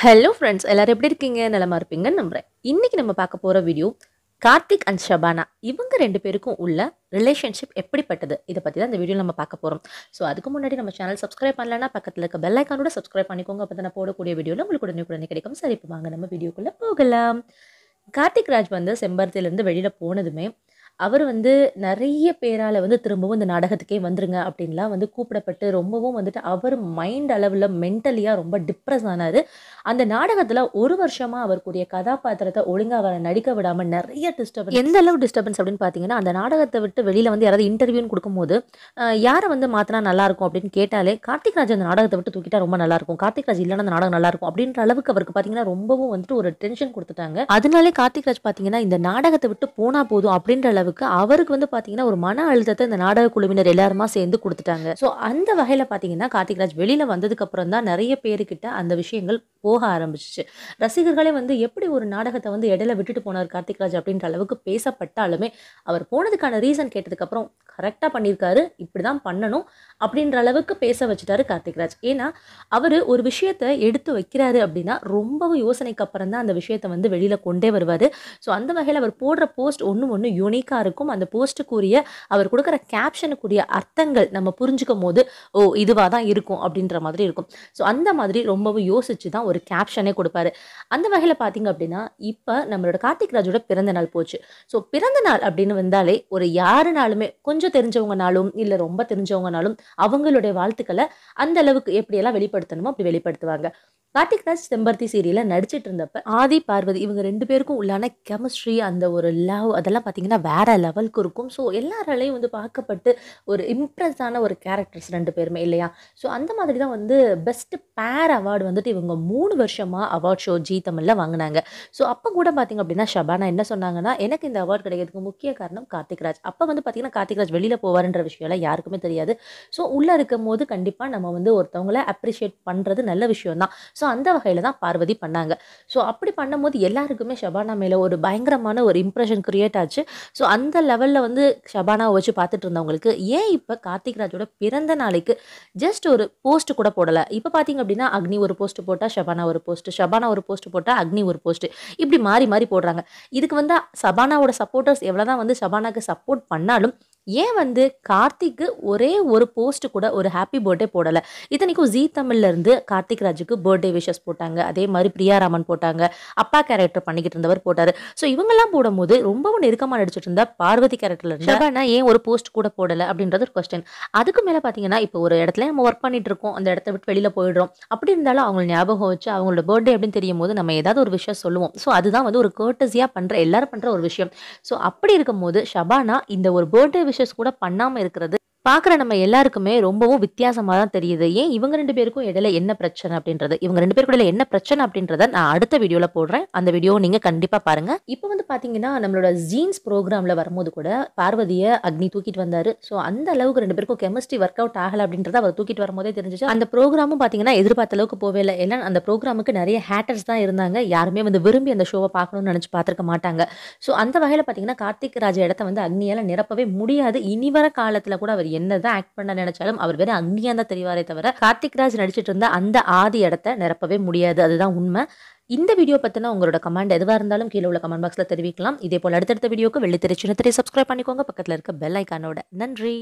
hello friends எல்லோரும் எப்படி இருக்கீங்க நிலமா இருப்பீங்கன்னு நம்புகிறேன் இன்றைக்கி நம்ம பார்க்க போகிற வீடியோ கார்த்திக் அண்ட் ஷபானா இவங்க ரெண்டு பேருக்கும் உள்ள ரிலேஷன்ஷிப் எப்படிப்பட்டது இதை பற்றி தான் இந்த வீடியோ நம்ம பார்க்க போகிறோம் ஸோ அதுக்கு முன்னாடி நம்ம சேனல் சப்ஸ்கிரைப் பண்ணலன்னா பக்கத்தில் இருக்க பெல் ஐக்கானோட சப்ஸ்கிரைப் பண்ணிக்கோங்க அப்போ தான் போடக்கூடிய வீடியோவில் உங்களுக்கு உடனே உடனே கிடைக்கும் சரி இப்போ வாங்க நம்ம வீடியோக்குள்ளே போகலாம் கார்த்திக் ராஜ் வந்து செம்பருத்திலேருந்து வெளியில் போனதுமே அவர் வந்து நிறைய பேரால் வந்து திரும்பவும் இந்த நாடகத்துக்கே வந்துருங்க அப்படின்லாம் வந்து கூப்பிடப்பட்டு ரொம்பவும் வந்துட்டு அவர் மைண்ட் அளவில் மென்டலியாக ரொம்ப டிப்ரெஸ் ஆனார் அந்த நாடகத்தில் ஒரு வருஷமாக அவருக்குரிய கதாபாத்திரத்தை ஒழுங்காக அவரை நடிக்க விடாமல் நிறைய டிஸ்டர்பன்ஸ் எந்த அளவு டிஸ்டர்பன்ஸ் அப்படின்னு பார்த்தீங்கன்னா அந்த நாடகத்தை விட்டு வெளியில் வந்து யாராவது இன்டர்வியூன்னு கொடுக்கும்போது யாரை வந்து மாற்றினா நல்லாயிருக்கும் அப்படின்னு கேட்டாலே கார்த்திக்ராஜ் அந்த நாடகத்தை விட்டு தூக்கிட்டா ரொம்ப நல்லாயிருக்கும் கார்த்திக்ராஜ் ராஜ் இல்லைன்னா அந்த நாடகம் நல்லாயிருக்கும் அப்படின்ற அளவுக்கு அவருக்கு பார்த்தீங்கன்னா ரொம்பவும் வந்துட்டு ஒரு டென்ஷன் கொடுத்துட்டாங்க அதனாலே கார்த்திக்ராஜ் பார்த்தீங்கன்னா இந்த நாடகத்தை விட்டு போனால் போதும் அப்படின்ற அளவுக்கு அவருக்கு வந்து பார்த்தீங்கன்னா ஒரு மன அழுத்தத்தை இந்த நாடக குழுவினர் எல்லாருமா சேர்ந்து கொடுத்துட்டாங்க ஸோ அந்த வகையில் பார்த்தீங்கன்னா கார்த்திக்ராஜ் வெளியில் வந்ததுக்கப்புறம் தான் நிறைய பேருக்கிட்ட அந்த விஷயங்கள் போக ஆரம்பிச்சிச்சு ரசிகர்களே வந்து எப்படி ஒரு நாடகத்தை வந்து இடையில விட்டுட்டு போனார் கார்த்திக் ராஜ் அப்படின்ற அளவுக்கு பேசப்பட்டாலுமே அவர் போனதுக்கான ரீசன் கேட்டதுக்கப்புறம் கரெக்டாக பண்ணியிருக்காரு இப்படி தான் பண்ணணும் அப்படின்ற அளவுக்கு பேச வச்சுட்டாரு கார்த்திக் ராஜ் ஏன்னா அவர் ஒரு விஷயத்தை எடுத்து வைக்கிறாரு அப்படின்னா ரொம்பவும் யோசனைக்கு அப்புறம் தான் அந்த விஷயத்தை வந்து வெளியில் கொண்டே வருவார் ஸோ அந்த வகையில் அவர் போடுற போஸ்ட் ஒன்று ஒன்று யூனிக்காக இருக்கும் அந்த போஸ்ட்டுக்குரிய அவர் கொடுக்குற கேப்ஷனுக்குரிய அர்த்தங்கள் நம்ம புரிஞ்சுக்கும் போது ஓ இதுவாக தான் இருக்கும் அப்படின்ற மாதிரி இருக்கும் ஸோ அந்த மாதிரி ரொம்பவும் யோசிச்சு தான் ஒரு ஒரு கேப்ஷனே கொடுப்பாரு அந்த வகையில் பார்த்தீங்க அப்படின்னா இப்போ நம்மளோட கார்த்திக் ராஜோட பிறந்த நாள் போச்சு ஸோ பிறந்த நாள் அப்படின்னு வந்தாலே ஒரு யாருனாலுமே கொஞ்சம் தெரிஞ்சவங்கனாலும் இல்லை ரொம்ப தெரிஞ்சவங்கனாலும் அவங்களுடைய வாழ்த்துக்களை அந்த அளவுக்கு எப்படியெல்லாம் வெளிப்படுத்தணுமோ அப்படி வெளிப்படுத்துவாங்க கார்த்திக் ராஜ் செம்பருத்தி சீரியலில் நடிச்சிட்டு இருந்தப்ப ஆதி பார்வதி இவங்க ரெண்டு பேருக்கும் உள்ளான கெமிஸ்ட்ரி அந்த ஒரு லவ் அதெல்லாம் பார்த்தீங்கன்னா வேற லெவலுக்கு இருக்கும் ஸோ எல்லாராலையும் வந்து பார்க்கப்பட்டு ஒரு ஆன ஒரு கேரக்டர்ஸ் ரெண்டு பேருமே இல்லையா ஸோ அந்த மாதிரி தான் வந்து பெஸ்ட் பேர் அவார்டு வந்துட்டு இவங்க மூ மூணு வருஷமாக அவார்ட் ஷோ ஜி தமிழில் வாங்கினாங்க ஸோ அப்போ கூட பார்த்திங்க அப்படின்னா ஷபானா என்ன சொன்னாங்கன்னா எனக்கு இந்த அவார்ட் கிடைக்கிறதுக்கு முக்கிய காரணம் கார்த்திக்ராஜ் அப்போ வந்து பார்த்திங்கன்னா கார்த்திக்ராஜ் வெளியில் போவார்ன்ற விஷயம்லாம் யாருக்குமே தெரியாது ஸோ உள்ளே இருக்கும் போது கண்டிப்பாக நம்ம வந்து ஒருத்தவங்கள அப்ரிஷியேட் பண்ணுறது நல்ல விஷயம் தான் ஸோ அந்த வகையில் தான் பார்வதி பண்ணாங்க ஸோ அப்படி பண்ணும்போது எல்லாருக்குமே ஷபானா மேலே ஒரு பயங்கரமான ஒரு இம்ப்ரெஷன் கிரியேட் ஆச்சு ஸோ அந்த லெவலில் வந்து ஷபானாவை வச்சு பார்த்துட்டு இருந்தவங்களுக்கு ஏன் இப்போ கார்த்திக் ராஜோட பிறந்த நாளைக்கு ஜஸ்ட் ஒரு போஸ்ட் கூட போடலை இப்போ பார்த்தீங்க அப்படின்னா அக்னி ஒரு போஸ்ட் போட்டால் ஷபானா ஒரு போஸ்ட் ஷபானா ஒரு போஸ்ட் போட்டால் அக்னி ஒரு போஸ்ட் இப்படி மாறி மாறி போடுறாங்க இதுக்கு வந்து சபானாவோட சப்போர்ட்டர்ஸ் எவ்வளோதான் வந்து ஷபானாக்கு சப்போர்ட் பண்ணாலும் ஏன் வந்து கார்த்திக்கு ஒரே ஒரு போஸ்ட் கூட ஒரு ஹாப்பி பர்த்டே போடலை இத்தனைக்கும் ஜி தமிழ்லேருந்து கார்த்திக் ராஜுக்கு பர்த்டே விஷஸ் போட்டாங்க அதே மாதிரி பிரியாராமன் போட்டாங்க அப்பா கேரக்டர் பண்ணிக்கிட்டு இருந்தவர் போட்டார் ஸோ இவங்கெல்லாம் போடும்போது ரொம்பவும் நெருக்கமாக நடிச்சிட்டு இருந்தா பார்வதி கேரக்டர்ல இருந்து ஏன் ஒரு போஸ்ட் கூட போடலை அப்படின்றது ஒரு கொஸ்டின் அதுக்கு மேலே பார்த்தீங்கன்னா இப்போ ஒரு இடத்துல நம்ம ஒர்க் பண்ணிட்டு இருக்கோம் அந்த இடத்த விட்டு வெளியில் போயிடுறோம் அப்படி இருந்தாலும் அவங்கள ஞாபகம் வச்சு அவங்களோட பர்த்டே அப்படின்னு தெரியும் போது நம்ம ஏதாவது ஒரு விஷயம் சொல்லுவோம் ஸோ அதுதான் வந்து ஒரு கேர்டஸியாக பண்ணுற எல்லாரும் பண்ணுற ஒரு விஷயம் ஸோ அப்படி இருக்கும்போது ஷபானா இந்த ஒரு பர்த்டே விஷயம் விஷஸ் கூட பண்ணாமல் இருக்கிறது பார்க்குற நம்ம எல்லாருக்குமே ரொம்பவும் வித்தியாசமாக தான் தெரியுது ஏன் இவங்க ரெண்டு பேருக்கும் இடையில என்ன பிரச்சனை அப்படின்றது இவங்க ரெண்டு பேருக்கு இடையில என்ன பிரச்சனை அப்படின்றத நான் அடுத்த வீடியோவில் போடுறேன் அந்த வீடியோவை நீங்கள் கண்டிப்பாக பாருங்கள் இப்போ வந்து பார்த்தீங்கன்னா நம்மளோட ஜீன்ஸ் ப்ரோக்ராமில் வரும்போது கூட பார்வதியை அக்னி தூக்கிட்டு வந்தார் ஸோ அந்த அளவுக்கு ரெண்டு பேருக்கும் கெமிஸ்ட்ரி ஒர்க் அவுட் ஆகலை அப்படின்றத அவர் தூக்கிட்டு வரும்போதே தெரிஞ்சிச்சு அந்த ப்ரோக்ராமும் பார்த்தீங்கன்னா எதிர்பார்த்த அளவுக்கு போவே இல்லை ஏன்னா அந்த ப்ரோக்ராமுக்கு நிறைய ஹேட்டர்ஸ் தான் இருந்தாங்க யாருமே வந்து விரும்பி அந்த ஷோவை பார்க்கணும்னு நினச்சி பார்த்துருக்க மாட்டாங்க ஸோ அந்த வகையில் பார்த்தீங்கன்னா கார்த்திக் ராஜ இடத்த வந்து அக்னியால் நிரப்பவே முடியாது இனி வர காலத்தில் கூட அவர் என்ன தான் ஆக்ட் பண்ண நினைச்சாலும் அவர் வேற அங்கேயே தான் தெரிவாரே தவிர கார்த்திக் ராஜ் நடிச்சிட்டு இருந்த அந்த ஆதி இடத்த நிரப்பவே முடியாது அதுதான் உண்மை இந்த வீடியோ பற்றின உங்களோட கமெண்ட் எதுவாக இருந்தாலும் கீழே உள்ள கமெண்ட் பாக்ஸில் தெரிவிக்கலாம் இதே போல் அடுத்தடுத்த வீடியோக்கு வெள்ளி திருச்சினத்திரை சப்ஸ்கிரைப் பண்ணிக்கோங்க பக்கத்தில் இருக்க பெல் ஐக்கானோட நன்றி